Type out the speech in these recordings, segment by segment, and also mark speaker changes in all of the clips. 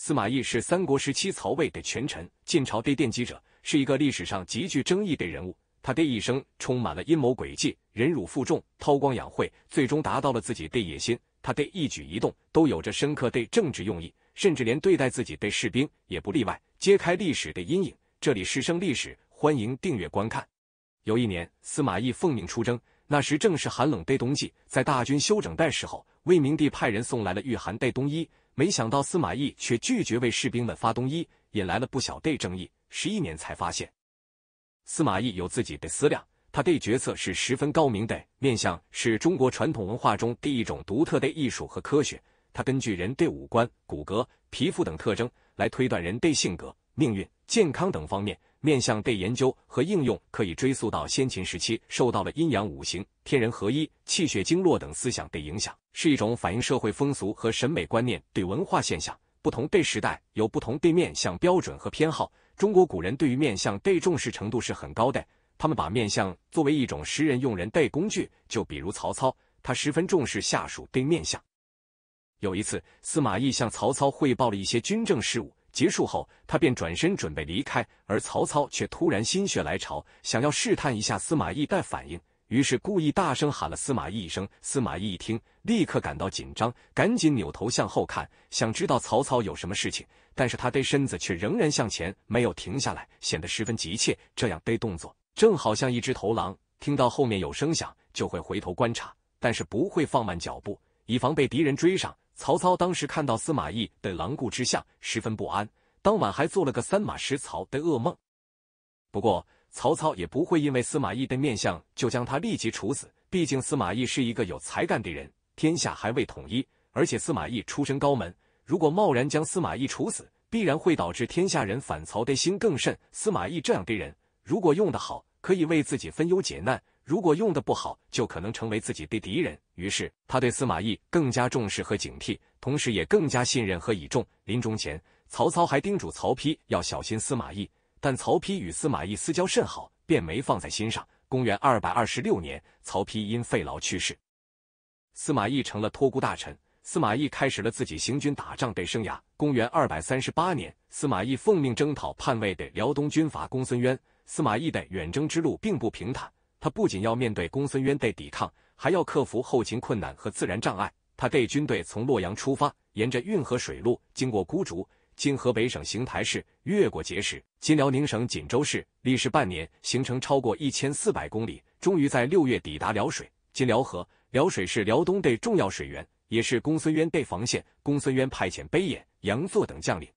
Speaker 1: 司马懿是三国时期曹魏的权臣，晋朝的奠基者，是一个历史上极具争议的人物。他的一生充满了阴谋诡计、忍辱负重、韬光养晦，最终达到了自己的野心。他的一举一动都有着深刻的政治用意，甚至连对待自己的士兵也不例外。揭开历史的阴影，这里是生历史，欢迎订阅观看。有一年，司马懿奉命出征，那时正是寒冷的冬季，在大军休整的时候，魏明帝派人送来了御寒的冬衣。没想到司马懿却拒绝为士兵们发冬衣，引来了不小的争议。十一年才发现，司马懿有自己的思量，他的决策是十分高明的。面相是中国传统文化中的一种独特的艺术和科学，他根据人的五官、骨骼、皮肤等特征来推断人的性格、命运、健康等方面。面相对研究和应用可以追溯到先秦时期，受到了阴阳五行、天人合一、气血经络等思想的影响。是一种反映社会风俗和审美观念对文化现象，不同对时代有不同对面向标准和偏好。中国古人对于面向对重视程度是很高的，他们把面向作为一种识人用人对工具。就比如曹操，他十分重视下属对面向。有一次，司马懿向曹操汇报了一些军政事务，结束后，他便转身准备离开，而曹操却突然心血来潮，想要试探一下司马懿的反应。于是故意大声喊了司马懿一声，司马懿一听，立刻感到紧张，赶紧扭头向后看，想知道曹操有什么事情。但是他的身子却仍然向前，没有停下来，显得十分急切。这样的动作，正好像一只头狼，听到后面有声响，就会回头观察，但是不会放慢脚步，以防被敌人追上。曹操当时看到司马懿的狼顾之相，十分不安，当晚还做了个三马食槽的噩梦。不过。曹操也不会因为司马懿的面相就将他立即处死，毕竟司马懿是一个有才干的人，天下还未统一，而且司马懿出身高门。如果贸然将司马懿处死，必然会导致天下人反曹的心更甚。司马懿这样的人，如果用得好，可以为自己分忧解难；如果用得不好，就可能成为自己的敌人。于是，他对司马懿更加重视和警惕，同时也更加信任和倚重。临终前，曹操还叮嘱曹丕要小心司马懿。但曹丕与司马懿私交甚好，便没放在心上。公元二百二十六年，曹丕因肺痨去世，司马懿成了托孤大臣。司马懿开始了自己行军打仗的生涯。公元二百三十八年，司马懿奉命征讨叛魏的辽东军阀公孙渊。司马懿的远征之路并不平坦，他不仅要面对公孙渊的抵抗，还要克服后勤困难和自然障碍。他对军队从洛阳出发，沿着运河水路，经过孤竹。经河北省邢台市越过碣石，经辽宁省锦州市，历时半年，行程超过一千四百公里，终于在六月抵达辽水。今辽河，辽水是辽东的重要水源，也是公孙渊的防线。公孙渊派遣北野、杨祚等将领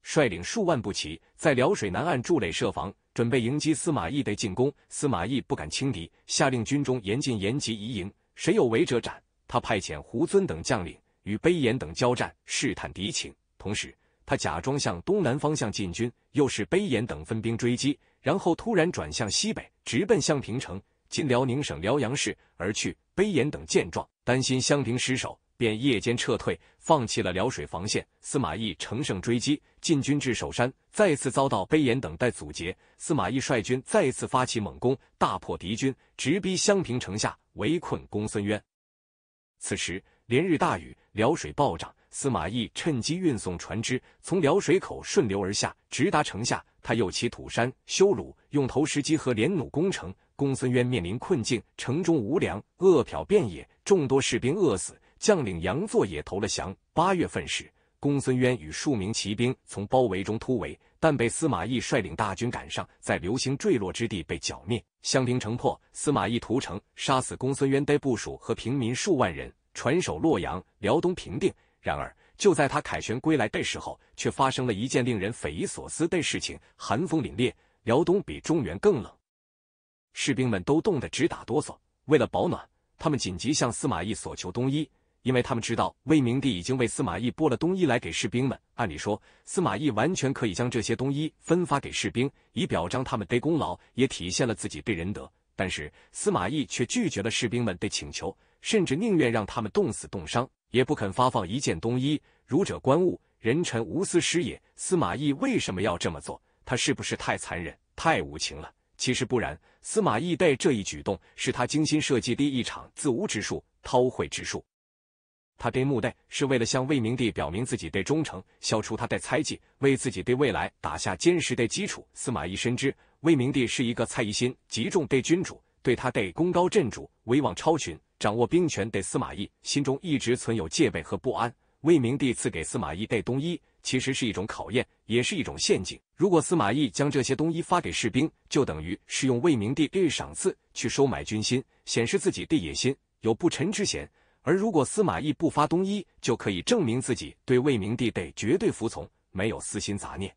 Speaker 1: 率领数万步骑，在辽水南岸筑垒设防，准备迎击司马懿的进攻。司马懿不敢轻敌，下令军中严禁延及移营，谁有违者斩。他派遣胡遵等将领与北野等交战，试探敌情，同时。他假装向东南方向进军，诱使卑延等分兵追击，然后突然转向西北，直奔襄平城（今辽宁省辽阳市）而去。卑延等见状，担心襄平失守，便夜间撤退，放弃了辽水防线。司马懿乘胜追击，进军至首山，再次遭到卑延等待阻截。司马懿率军再次发起猛攻，大破敌军，直逼襄平城下，围困公孙渊。此时。连日大雨，辽水暴涨。司马懿趁机运送船只，从辽水口顺流而下，直达城下。他又起土山修鲁、用投石机和连弩攻城。公孙渊面临困境，城中无粮，饿殍遍野，众多士兵饿死，将领杨祚也投了降。八月份时，公孙渊与数名骑兵从包围中突围，但被司马懿率领大军赶上，在流星坠落之地被剿灭。襄平城破，司马懿屠城，杀死公孙渊的部署和平民数万人。传首洛阳，辽东平定。然而，就在他凯旋归来的时候，却发生了一件令人匪夷所思的事情。寒风凛冽，辽东比中原更冷，士兵们都冻得直打哆嗦。为了保暖，他们紧急向司马懿索求冬衣，因为他们知道魏明帝已经为司马懿拨了冬衣来给士兵们。按理说，司马懿完全可以将这些冬衣分发给士兵，以表彰他们的功劳，也体现了自己的仁德。但是，司马懿却拒绝了士兵们的请求。甚至宁愿让他们冻死冻伤，也不肯发放一件冬衣。儒者观物，人臣无私施也。司马懿为什么要这么做？他是不是太残忍、太无情了？其实不然，司马懿对这一举动是他精心设计的一场自污之术、韬晦之术。他对穆戴是为了向魏明帝表明自己的忠诚，消除他的猜忌，为自己对未来打下坚实的基础。司马懿深知魏明帝是一个猜疑心极重的君主。对他得功高震主，威望超群，掌握兵权得司马懿心中一直存有戒备和不安。魏明帝赐给司马懿带东衣，其实是一种考验，也是一种陷阱。如果司马懿将这些东衣发给士兵，就等于是用魏明帝给赏赐去收买军心，显示自己的野心，有不臣之嫌；而如果司马懿不发东衣，就可以证明自己对魏明帝得绝对服从，没有私心杂念，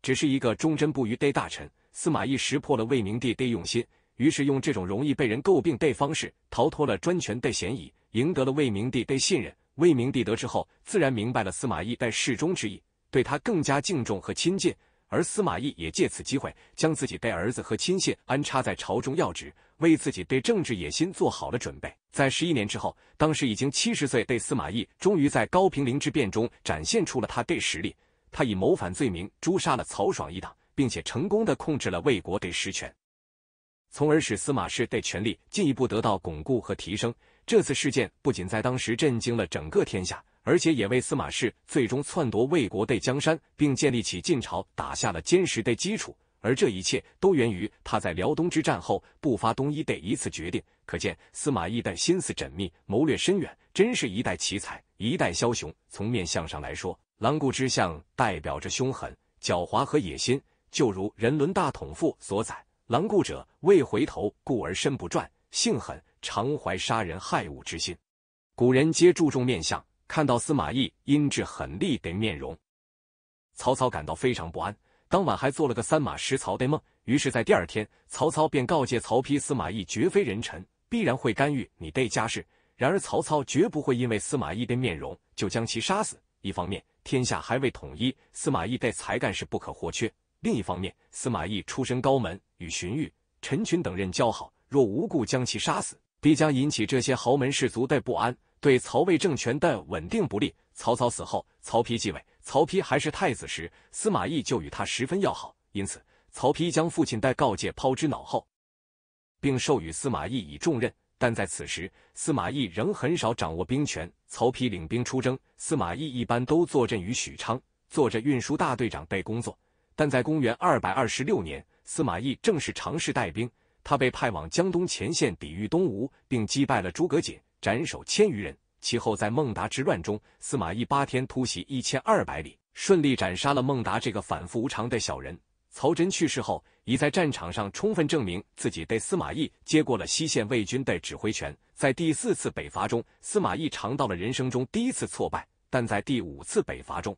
Speaker 1: 只是一个忠贞不渝的大臣。司马懿识破了魏明帝的用心。于是用这种容易被人诟病的方式逃脱了专权的嫌疑，赢得了魏明帝的信任。魏明帝得知后，自然明白了司马懿的始终之意，对他更加敬重和亲近。而司马懿也借此机会，将自己被儿子和亲信安插在朝中要职，为自己对政治野心做好了准备。在十一年之后，当时已经七十岁的司马懿，终于在高平陵之变中展现出了他的实力。他以谋反罪名诛杀了曹爽一党，并且成功的控制了魏国的实权。从而使司马氏对权力进一步得到巩固和提升。这次事件不仅在当时震惊了整个天下，而且也为司马氏最终篡夺魏国的江山并建立起晋朝打下了坚实的基础。而这一切都源于他在辽东之战后不发东夷的一次决定。可见，司马懿的心思缜密，谋略深远，真是一代奇才，一代枭雄。从面相上来说，狼顾之相代表着凶狠、狡猾和野心。就如《人伦大统赋》所载。狼顾者未回头，故而身不转；性狠，常怀杀人害物之心。古人皆注重面相，看到司马懿阴质狠厉的面容，曹操感到非常不安。当晚还做了个三马食槽的梦。于是，在第二天，曹操便告诫曹丕、司马懿绝非人臣，必然会干预你的家事。然而，曹操绝不会因为司马懿的面容就将其杀死。一方面，天下还未统一，司马懿的才干是不可或缺。另一方面，司马懿出身高门，与荀彧、陈群等人交好。若无故将其杀死，必将引起这些豪门士族的不安，对曹魏政权的稳定不利。曹操死后，曹丕继位，曹丕还是太子时，司马懿就与他十分要好。因此，曹丕将父亲的告诫抛之脑后，并授予司马懿以重任。但在此时，司马懿仍很少掌握兵权。曹丕领兵出征，司马懿一般都坐镇于许昌，做着运输大队长等工作。但在公元二百二十六年，司马懿正式尝试带兵，他被派往江东前线抵御东吴，并击败了诸葛瑾，斩首千余人。其后在孟达之乱中，司马懿八天突袭一千二百里，顺利斩杀了孟达这个反复无常的小人。曹真去世后，已在战场上充分证明自己，被司马懿接过了西线魏军的指挥权。在第四次北伐中，司马懿尝到了人生中第一次挫败，但在第五次北伐中。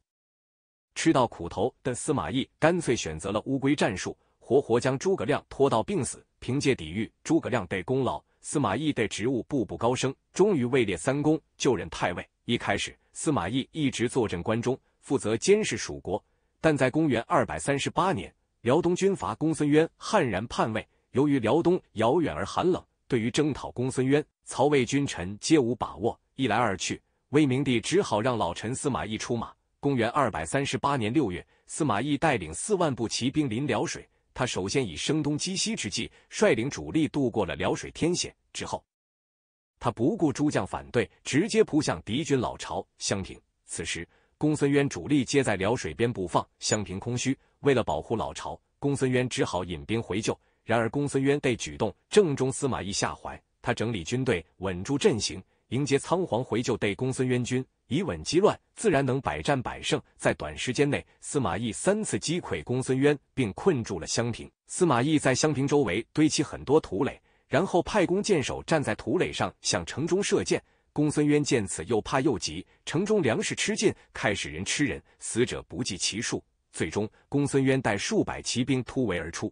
Speaker 1: 吃到苦头的司马懿干脆选择了乌龟战术，活活将诸葛亮拖到病死。凭借抵御诸葛亮的功劳，司马懿的职务步步高升，终于位列三公，就任太尉。一开始，司马懿一直坐镇关中，负责监视蜀国。但在公元二百三十八年，辽东军阀公孙渊悍然叛魏。由于辽东遥远而寒冷，对于征讨公孙渊，曹魏君臣皆无把握。一来二去，魏明帝只好让老臣司马懿出马。公元二百三十八年六月，司马懿带领四万步骑兵临辽水。他首先以声东击西之计，率领主力渡过了辽水天险。之后，他不顾诸将反对，直接扑向敌军老巢襄平。此时，公孙渊主力皆在辽水边不放，襄平空虚。为了保护老巢，公孙渊只好引兵回救。然而，公孙渊被举动正中司马懿下怀。他整理军队，稳住阵型，迎接仓皇回救的公孙渊军。以稳击乱，自然能百战百胜。在短时间内，司马懿三次击溃公孙渊，并困住了襄平。司马懿在襄平周围堆起很多土垒，然后派弓箭手站在土垒上向城中射箭。公孙渊见此，又怕又急，城中粮食吃尽，开始人吃人，死者不计其数。最终，公孙渊带数百骑兵突围而出，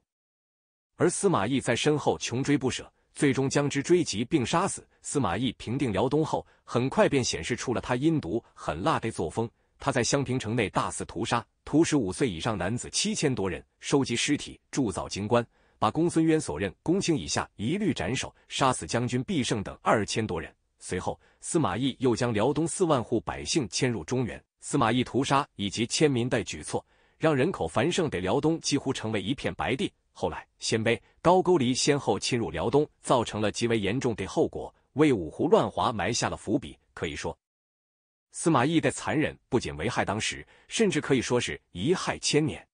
Speaker 1: 而司马懿在身后穷追不舍。最终将之追击并杀死。司马懿平定辽东后，很快便显示出了他阴毒狠辣的作风。他在襄平城内大肆屠杀，屠十五岁以上男子七千多人，收集尸体铸造金棺，把公孙渊所任公卿以下一律斩首，杀死将军毕胜等二千多人。随后，司马懿又将辽东四万户百姓迁入中原。司马懿屠杀以及迁民的举措，让人口繁盛的辽东几乎成为一片白地。后来，鲜卑、高句丽先后侵入辽东，造成了极为严重的后果，为五胡乱华埋下了伏笔。可以说，司马懿的残忍不仅危害当时，甚至可以说是贻害千年。